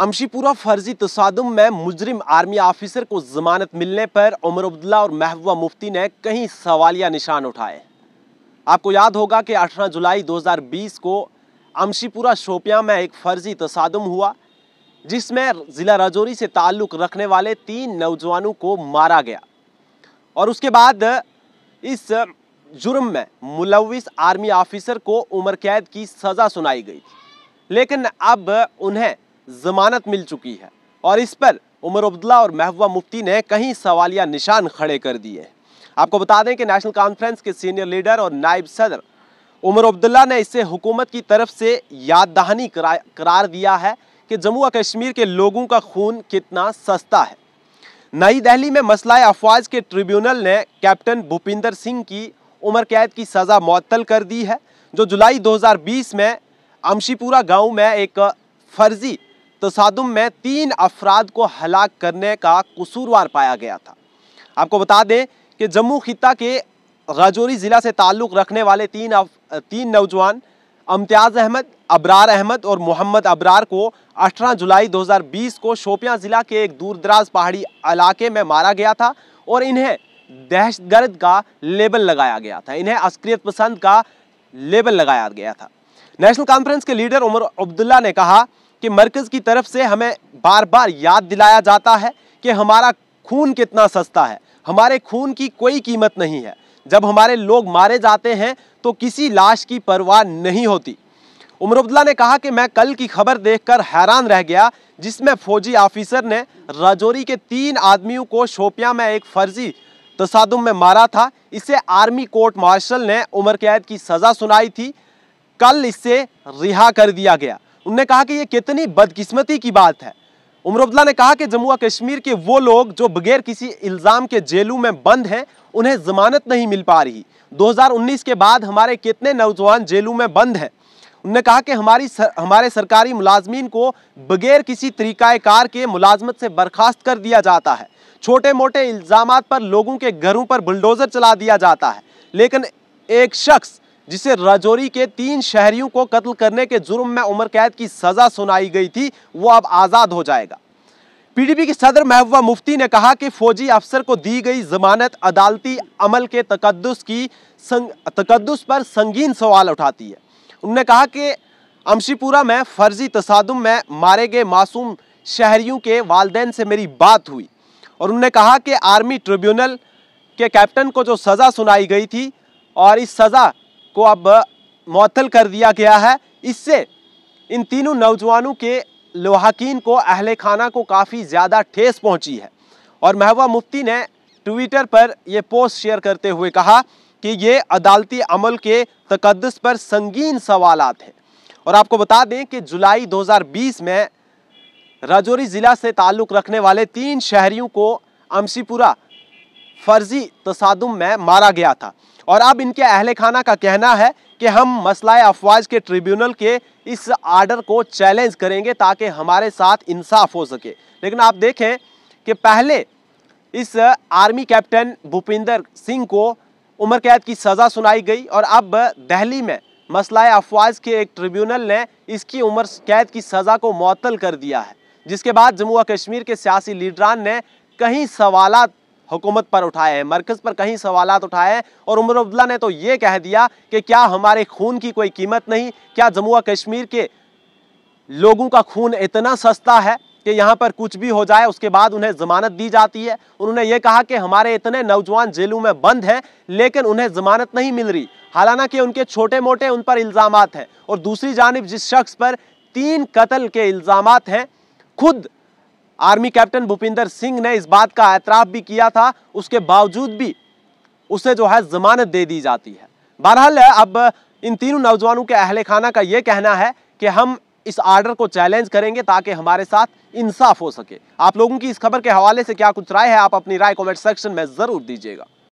अमशीपुरा फर्जी तसादम में मुजरिम आर्मी ऑफिसर को जमानत मिलने पर उमर अब्दुल्ला और महबूबा मुफ्ती ने कई सवालिया निशान उठाए आपको याद होगा कि 18 जुलाई 2020 को अमशीपुरा शोपिया में एक फर्जी तसादम हुआ जिसमें ज़िला राजौरी से ताल्लुक़ रखने वाले तीन नौजवानों को मारा गया और उसके बाद इस जुर्म में मुलविस आर्मी ऑफिसर को उम्र कैद की सज़ा सुनाई गई थी लेकिन अब उन्हें जमानत मिल चुकी है और इस पर उमर अब्दुल्ला और महबूबा मुफ्ती ने कहीं सवालिया निशान खड़े कर दिए आपको बता दें कि नेशनल कॉन्फ्रेंस के सीनियर लीडर और नायब सदर उमर अब्दुल्ला ने इसे हुकूमत की तरफ से याद दहानी करार दिया है कि जम्मू और कश्मीर के लोगों का खून कितना सस्ता है नई दिल्ली में मसला अफवाज के ट्रिब्यूनल ने कैप्टन भूपिंदर सिंह की उम्र कैद की सज़ा मअतल कर दी है जो जुलाई 2020 में अमशीपुरा गांव में एक फर्जी तसादम तो में तीन अफराद को हलाक करने का कसूरवार पाया गया था आपको बता दें कि जम्मू खिता के राजौरी ज़िला से ताल्लुक़ रखने वाले तीन अफ, तीन नौजवान अम्तियाज़ अहमद अबरार अहमद और मोहम्मद अबरार को 18 जुलाई 2020 को शोपियां ज़िला के एक दूरदराज पहाड़ी इलाके में मारा गया था और इन्हें दहशतगर्द का लेबल लगाया गया था इन्हें अस्क्रियत पसंद का लेबल लगाया गया था नेशनल कॉन्फ्रेंस के लीडर उमर अब्दुल्ला ने कहा कि मरकज़ की तरफ से हमें बार बार याद दिलाया जाता है कि हमारा खून कितना सस्ता है हमारे खून की कोई कीमत नहीं है जब हमारे लोग मारे जाते हैं तो किसी लाश की परवाह नहीं होती उमर अब्दुल्ला ने कहा कि मैं कल की खबर देखकर हैरान रह गया जिसमें फौजी ऑफिसर ने राजौरी के तीन आदमियों को शोपिया में एक फर्जी तसादुम में मारा था इसे आर्मी कोर्ट मार्शल ने उम्र कैद की सज़ा सुनाई थी कल इसे रिहा कर दिया गया उन्होंने कहा कि ये कितनी बदकिस्मती की बात है उमर अब्दुल्ला ने कहा कि जम्मू कश्मीर के वो लोग जो बगैर किसी इल्ज़ाम के जेलों में बंद हैं उन्हें ज़मानत नहीं मिल पा रही 2019 के बाद हमारे कितने नौजवान जेलों में बंद हैं उन्होंने कहा कि हमारी सर, हमारे सरकारी मुलाजमीन को बगैर किसी तरीक़ाकार के मुलाजमत से बर्खास्त कर दिया जाता है छोटे मोटे इल्ज़ाम पर लोगों के घरों पर बुलडोज़र चला दिया जाता है लेकिन एक शख्स जिसे राजौरी के तीन शहरियों को कत्ल करने के जुर्म में उम्र कैद की सज़ा सुनाई गई थी वो अब आज़ाद हो जाएगा पीडीपी के सदर महबूबा मुफ्ती ने कहा कि फौजी अफसर को दी गई जमानत अदालती अमल के तकदस की संग, तकदस पर संगीन सवाल उठाती है उन्होंने कहा कि अमशीपुरा में फर्जी तसादम में मारे गए मासूम शहरियों के वालदेन से मेरी बात हुई और उन्होंने कहा कि आर्मी ट्रिब्यूनल के कैप्टन को जो सज़ा सुनाई गई थी और इस सज़ा को अब मअतल कर दिया गया है इससे इन तीनों नौजवानों के लोहाकिन को अहल खाना को काफ़ी ज़्यादा ठेस पहुंची है और महबूबा मुफ्ती ने ट्विटर पर यह पोस्ट शेयर करते हुए कहा कि ये अदालती अमल के तकदस पर संगीन सवाल हैं और आपको बता दें कि जुलाई 2020 में राजौरी ज़िला से ताल्लुक़ रखने वाले तीन शहरियों को अमसीपुरा फर्जी तसादम में मारा गया था और अब इनके अहल खाना का कहना है कि हम मसलाए अफवाज के ट्रिब्यूनल के इस आर्डर को चैलेंज करेंगे ताकि हमारे साथ इंसाफ हो सके लेकिन आप देखें कि पहले इस आर्मी कैप्टन भूपिंदर सिंह को उम्र कैद की सज़ा सुनाई गई और अब दहली में मसला अफवाज के एक ट्रिब्यूनल ने इसकी उम्र कैद की सज़ा को मअतल कर दिया है जिसके बाद जम्मू कश्मीर के सियासी लीडरान ने कहीं सवालत हुकूमत पर उठाए हैं मरकज़ पर कहीं सवाल उठाए हैं और उमर अब्दुल्ला ने तो ये कह दिया कि क्या हमारे खून की कोई कीमत नहीं क्या जम्मू कश्मीर के लोगों का खून इतना सस्ता है कि यहाँ पर कुछ भी हो जाए उसके बाद उन्हें ज़मानत दी जाती है उन्होंने ये कहा कि हमारे इतने नौजवान जेलों में बंद हैं लेकिन उन्हें ज़मानत नहीं मिल रही हालांकि उनके छोटे मोटे उन पर इल्ज़ाम हैं और दूसरी जानब जिस शख्स पर तीन कत्ल के इल्ज़ाम हैं खुद आर्मी कैप्टन भूपिंदर सिंह ने इस बात का एतराफ़ भी किया था उसके बावजूद भी उसे जो है जमानत दे दी जाती है बहरहाल अब इन तीनों नौजवानों के अहल खाना का ये कहना है कि हम इस आर्डर को चैलेंज करेंगे ताकि हमारे साथ इंसाफ हो सके आप लोगों की इस खबर के हवाले से क्या कुछ राय है आप अपनी राय कमेंट सेक्शन में ज़रूर दीजिएगा